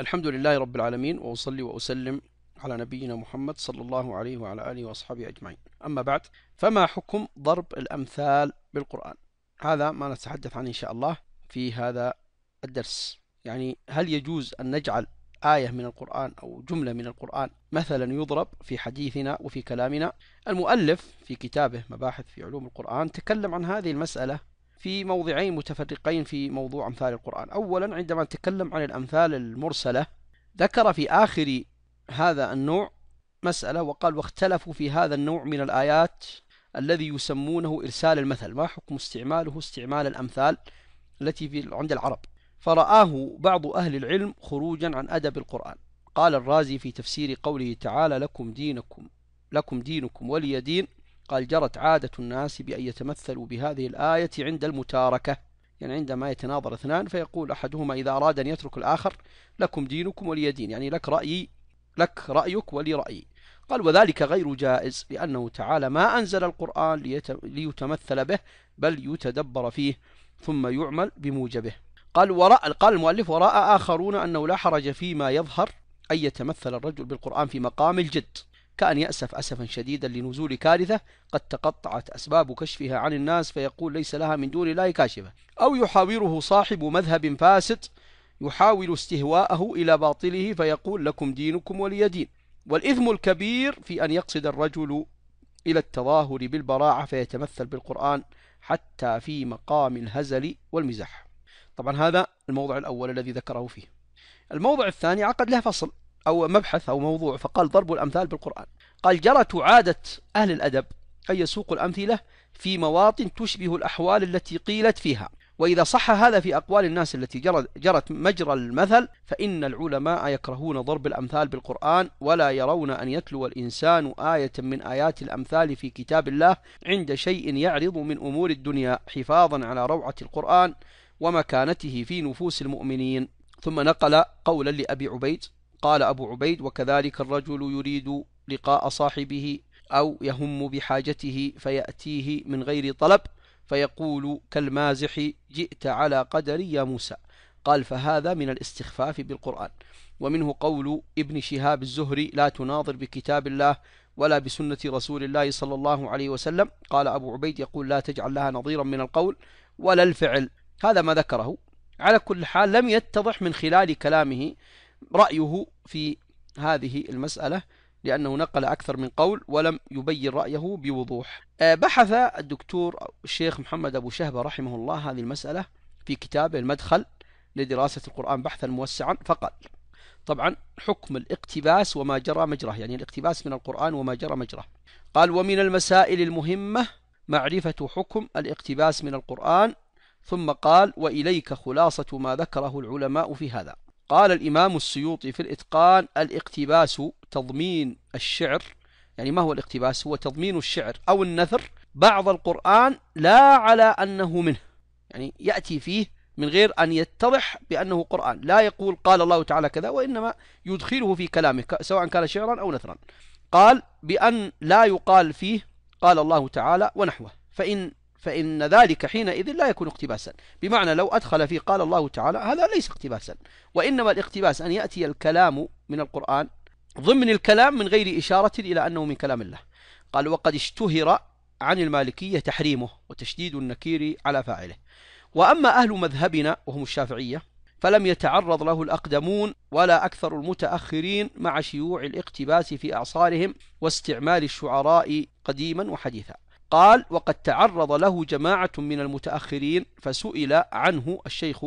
الحمد لله رب العالمين وأصلي وأسلم على نبينا محمد صلى الله عليه وعلى آله وأصحابه أجمعين أما بعد فما حكم ضرب الأمثال بالقرآن هذا ما نتحدث عنه إن شاء الله في هذا الدرس يعني هل يجوز أن نجعل آية من القرآن أو جملة من القرآن مثلا يضرب في حديثنا وفي كلامنا المؤلف في كتابه مباحث في علوم القرآن تكلم عن هذه المسألة في موضعين متفرقين في موضوع أمثال القرآن أولا عندما نتكلم عن الأمثال المرسلة ذكر في آخر هذا النوع مسألة وقال واختلفوا في هذا النوع من الآيات الذي يسمونه إرسال المثل ما حكم استعماله استعمال الأمثال التي في عند العرب فرآه بعض أهل العلم خروجا عن أدب القرآن قال الرازي في تفسير قوله تعالى لكم دينكم لكم دينكم ولي دين قال جرت عادة الناس بأن يتمثلوا بهذه الآية عند المتاركة يعني عندما يتناظر اثنان فيقول أحدهما إذا أراد أن يترك الآخر لكم دينكم ولي دين يعني لك رأيي لك رأيك ولي رأيي قال وذلك غير جائز لأنه تعالى ما أنزل القرآن ليتمثل به بل يتدبر فيه ثم يعمل بموجبه قال ورأى قال المؤلف ورأى آخرون أنه لا حرج فيما يظهر أن يتمثل الرجل بالقرآن في مقام الجد كأن يأسف أسفا شديدا لنزول كارثة قد تقطعت أسباب كشفها عن الناس فيقول ليس لها من دون الله كاشفة أو يحاوره صاحب مذهب فاسد يحاول استهواءه إلى باطله فيقول لكم دينكم ولي دين والإثم الكبير في أن يقصد الرجل إلى التظاهر بالبراعة فيتمثل بالقرآن حتى في مقام الهزل والمزاح طبعا هذا الموضع الأول الذي ذكره فيه الموضع الثاني عقد له فصل أو مبحث أو موضوع فقال ضرب الأمثال بالقرآن قال جرت عادة أهل الأدب أن يسوقوا الأمثلة في مواطن تشبه الأحوال التي قيلت فيها وإذا صح هذا في أقوال الناس التي جرت مجرى المثل فإن العلماء يكرهون ضرب الأمثال بالقرآن ولا يرون أن يتلو الإنسان آية من آيات الأمثال في كتاب الله عند شيء يعرض من أمور الدنيا حفاظا على روعة القرآن ومكانته في نفوس المؤمنين ثم نقل قولا لأبي عبيد قال أبو عبيد وكذلك الرجل يريد لقاء صاحبه أو يهم بحاجته فيأتيه من غير طلب فيقول كالمازح جئت على قدري يا موسى قال فهذا من الاستخفاف بالقرآن ومنه قول ابن شهاب الزهري لا تناظر بكتاب الله ولا بسنة رسول الله صلى الله عليه وسلم قال أبو عبيد يقول لا تجعل لها نظيرا من القول ولا الفعل هذا ما ذكره على كل حال لم يتضح من خلال كلامه رأيه في هذه المسألة لأنه نقل أكثر من قول ولم يبين رأيه بوضوح آه، بحث الدكتور الشيخ محمد أبو شهبة رحمه الله هذه المسألة في كتابه المدخل لدراسة القرآن بحثا موسعا فقال طبعا حكم الاقتباس وما جرى مجراه يعني الاقتباس من القرآن وما جرى مجراه قال ومن المسائل المهمة معرفة حكم الاقتباس من القرآن ثم قال وإليك خلاصة ما ذكره العلماء في هذا قال الإمام السيوطي في الإتقان الاقتباس تضمين الشعر يعني ما هو الاقتباس هو تضمين الشعر أو النثر بعض القرآن لا على أنه منه يعني يأتي فيه من غير أن يتضح بأنه قرآن لا يقول قال الله تعالى كذا وإنما يدخله في كلامه سواء كان شعرا أو نثرا قال بأن لا يقال فيه قال الله تعالى ونحوه فإن فإن ذلك حينئذ لا يكون اقتباسا بمعنى لو أدخل فيه قال الله تعالى هذا ليس اقتباسا وإنما الاقتباس أن يأتي الكلام من القرآن ضمن الكلام من غير إشارة إلى أنه من كلام الله قال وقد اشتهر عن المالكية تحريمه وتشديد النكير على فاعله وأما أهل مذهبنا وهم الشافعية فلم يتعرض له الأقدمون ولا أكثر المتأخرين مع شيوع الاقتباس في أعصارهم واستعمال الشعراء قديما وحديثا قال وقد تعرض له جماعة من المتأخرين فسئل عنه الشيخ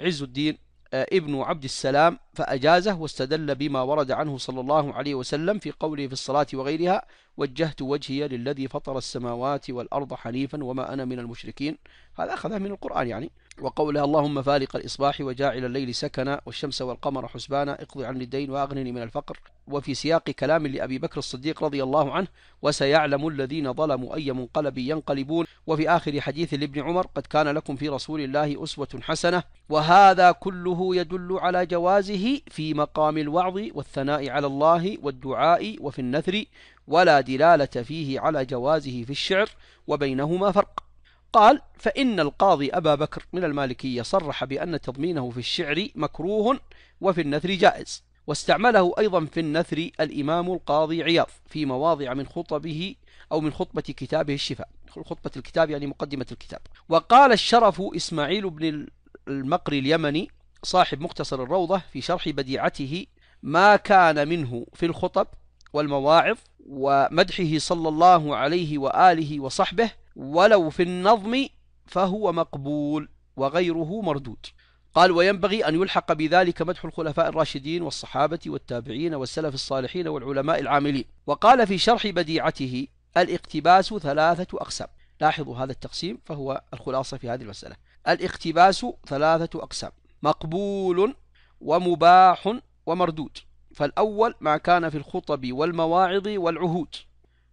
عز الدين آه، ابن عبد السلام فأجازه واستدل بما ورد عنه صلى الله عليه وسلم في قوله في الصلاة وغيرها وجهت وجهي للذي فطر السماوات والأرض حنيفا وما أنا من المشركين هذا أخذه من القرآن يعني وقولها اللهم فالق الإصباح وجاعل الليل سكنا والشمس والقمر حسبانا اقضي عني الدين وأغنني من الفقر وفي سياق كلام لأبي بكر الصديق رضي الله عنه وسيعلم الذين ظلموا أي منقلب ينقلبون وفي آخر حديث لابن عمر قد كان لكم في رسول الله أسوة حسنة وهذا كله يدل على جوازه في مقام الوعظ والثناء على الله والدعاء وفي النثر ولا دلالة فيه على جوازه في الشعر وبينهما فرق قال فإن القاضي أبا بكر من المالكية صرح بأن تضمينه في الشعر مكروه وفي النثر جائز واستعمله أيضا في النثر الإمام القاضي عياض في مواضع من خطبه أو من خطبة كتابه الشفاء خطبة الكتاب يعني مقدمة الكتاب وقال الشرف إسماعيل بن المقري اليمني صاحب مختصر الروضة في شرح بديعته ما كان منه في الخطب والمواعظ ومدحه صلى الله عليه وآله وصحبه ولو في النظم فهو مقبول وغيره مردود قال وينبغي أن يلحق بذلك مدح الخلفاء الراشدين والصحابة والتابعين والسلف الصالحين والعلماء العاملين وقال في شرح بديعته الاقتباس ثلاثة أقسام لاحظوا هذا التقسيم فهو الخلاصة في هذه المسألة الاقتباس ثلاثة أقسام مقبول ومباح ومردود فالأول ما كان في الخطب والمواعظ والعهود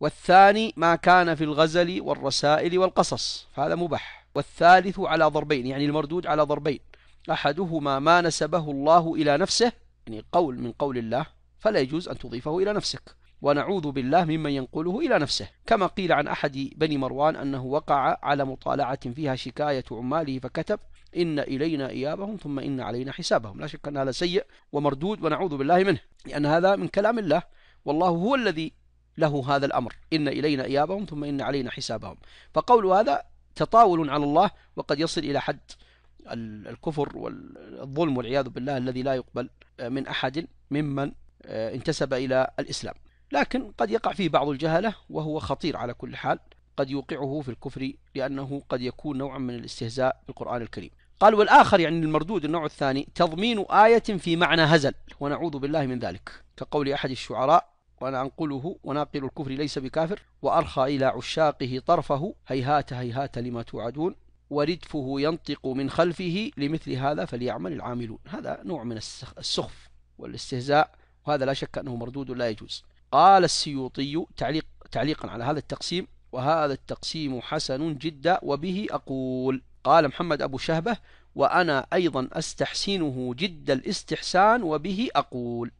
والثاني ما كان في الغزل والرسائل والقصص فهذا مباح والثالث على ضربين يعني المردود على ضربين أحدهما ما نسبه الله إلى نفسه يعني قول من قول الله فلا يجوز أن تضيفه إلى نفسك ونعوذ بالله ممن ينقله إلى نفسه كما قيل عن أحد بني مروان أنه وقع على مطالعة فيها شكاية عماله فكتب إن إلينا إيابهم ثم إن علينا حسابهم لا شك أن هذا سيء ومردود ونعوذ بالله منه لأن هذا من كلام الله والله هو الذي له هذا الأمر إن إلينا إيابهم ثم إن علينا حسابهم فقول هذا تطاول على الله وقد يصل إلى حد الكفر والظلم والعياذ بالله الذي لا يقبل من أحد ممن آه، انتسب إلى الإسلام لكن قد يقع فيه بعض الجهلة وهو خطير على كل حال قد يوقعه في الكفر لأنه قد يكون نوعا من الاستهزاء بالقرآن الكريم قال والآخر يعني المردود النوع الثاني تضمين آية في معنى هزل ونعوذ بالله من ذلك كقول أحد الشعراء وأنا أنقله وناقل الكفر ليس بكافر وأرخى إلى عشاقه طرفه هيهات هيهات لما توعدون وردفه ينطق من خلفه لمثل هذا فليعمل العاملون هذا نوع من السخف والاستهزاء وهذا لا شك أنه مردود لا يجوز قال السيوطي تعليق تعليقا على هذا التقسيم وهذا التقسيم حسن جدا وبه أقول قال محمد أبو شهبة وأنا أيضا أستحسنه جد الاستحسان وبه أقول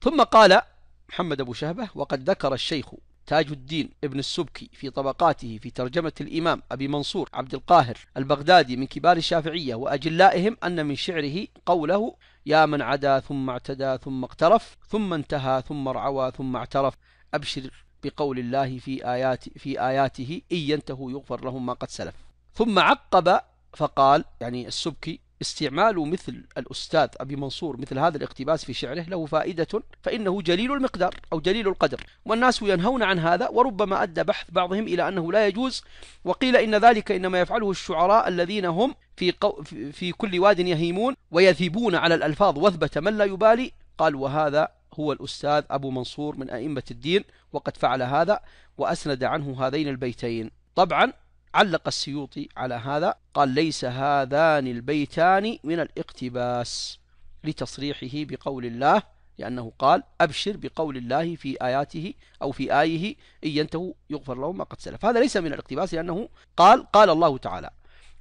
ثم قال محمد أبو شهبة وقد ذكر الشيخ تاج الدين ابن السبكي في طبقاته في ترجمة الإمام أبي منصور عبد القاهر البغدادي من كبار الشافعية وأجلائهم أن من شعره قوله يا من عدا ثم اعتدى ثم اقترف ثم انتهى ثم ارعوى ثم اعترف أبشر بقول الله في آيات في آياته إن ينتهوا يغفر لهم ما قد سلف ثم عقب فقال يعني السبكي استعمال مثل الأستاذ أبي منصور مثل هذا الاقتباس في شعره له فائدة فإنه جليل المقدار أو جليل القدر والناس ينهون عن هذا وربما أدى بحث بعضهم إلى أنه لا يجوز وقيل إن ذلك إنما يفعله الشعراء الذين هم في, قو في كل واد يهيمون ويثبون على الألفاظ وثبة من لا يبالي قال وهذا هو الأستاذ أبو منصور من أئمة الدين وقد فعل هذا وأسند عنه هذين البيتين طبعا علق السيوطي على هذا قال ليس هذان البيتان من الاقتباس لتصريحه بقول الله لأنه قال أبشر بقول الله في آياته أو في آيه إن ينتهوا يغفر لهم ما قد سلف هذا ليس من الاقتباس لأنه قال قال الله تعالى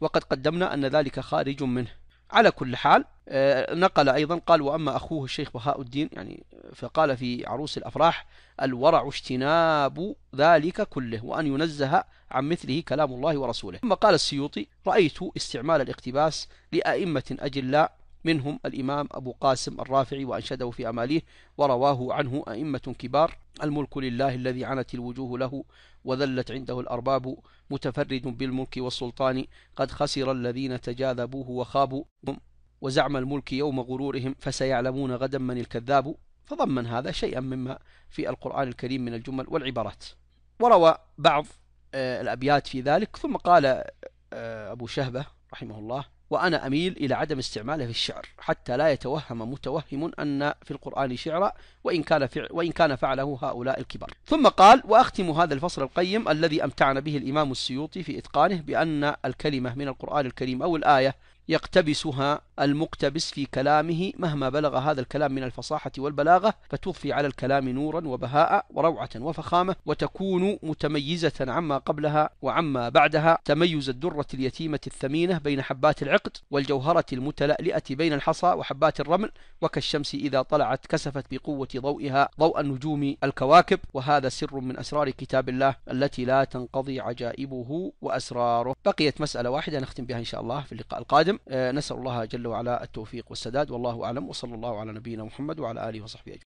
وقد قدمنا أن ذلك خارج منه على كل حال آه، نقل أيضا قال وأما أخوه الشيخ بهاء الدين يعني فقال في عروس الأفراح الورع اجتناب ذلك كله وأن ينزه عن مثله كلام الله ورسوله ثم قال السيوطي رأيت استعمال الاقتباس لأئمة أجلاء منهم الإمام أبو قاسم الرافعي وأنشده في أماليه ورواه عنه أئمة كبار الملك لله الذي عنت الوجوه له وذلت عنده الأرباب متفرد بالملك والسلطان قد خسر الذين تجاذبوه وخابوا وزعم الملك يوم غرورهم فسيعلمون غدا من الكذاب تضمن هذا شيئا مما في القرآن الكريم من الجمل والعبارات وروى بعض آه، الأبيات في ذلك ثم قال آه، أبو شهبة رحمه الله وأنا أميل إلى عدم استعماله في الشعر حتى لا يتوهم متوهم أن في القرآن شعرا وإن كان فعل وإن كان فعله هؤلاء الكبار. ثم قال: وأختم هذا الفصل القيم الذي أمتعنا به الإمام السيوطي في إتقانه بأن الكلمة من القرآن الكريم أو الآية يقتبسها المقتبس في كلامه مهما بلغ هذا الكلام من الفصاحة والبلاغة فتضفي على الكلام نورا وبهاء وروعة وفخامة وتكون متميزة عما قبلها وعما بعدها تميز الدرة اليتيمة الثمينة بين حبات العقد والجوهرة المتلألئة بين الحصى وحبات الرمل وكالشمس إذا طلعت كسفت بقوة ضوئها ضوء النجوم الكواكب وهذا سر من أسرار كتاب الله التي لا تنقضي عجائبه وأسراره بقيت مسألة واحدة نختم بها إن شاء الله في اللقاء القادم المسلم آه، نسأل الله جل وعلا التوفيق والسداد والله أعلم وصلى الله على نبينا محمد وعلى آله وصحبه أجمعين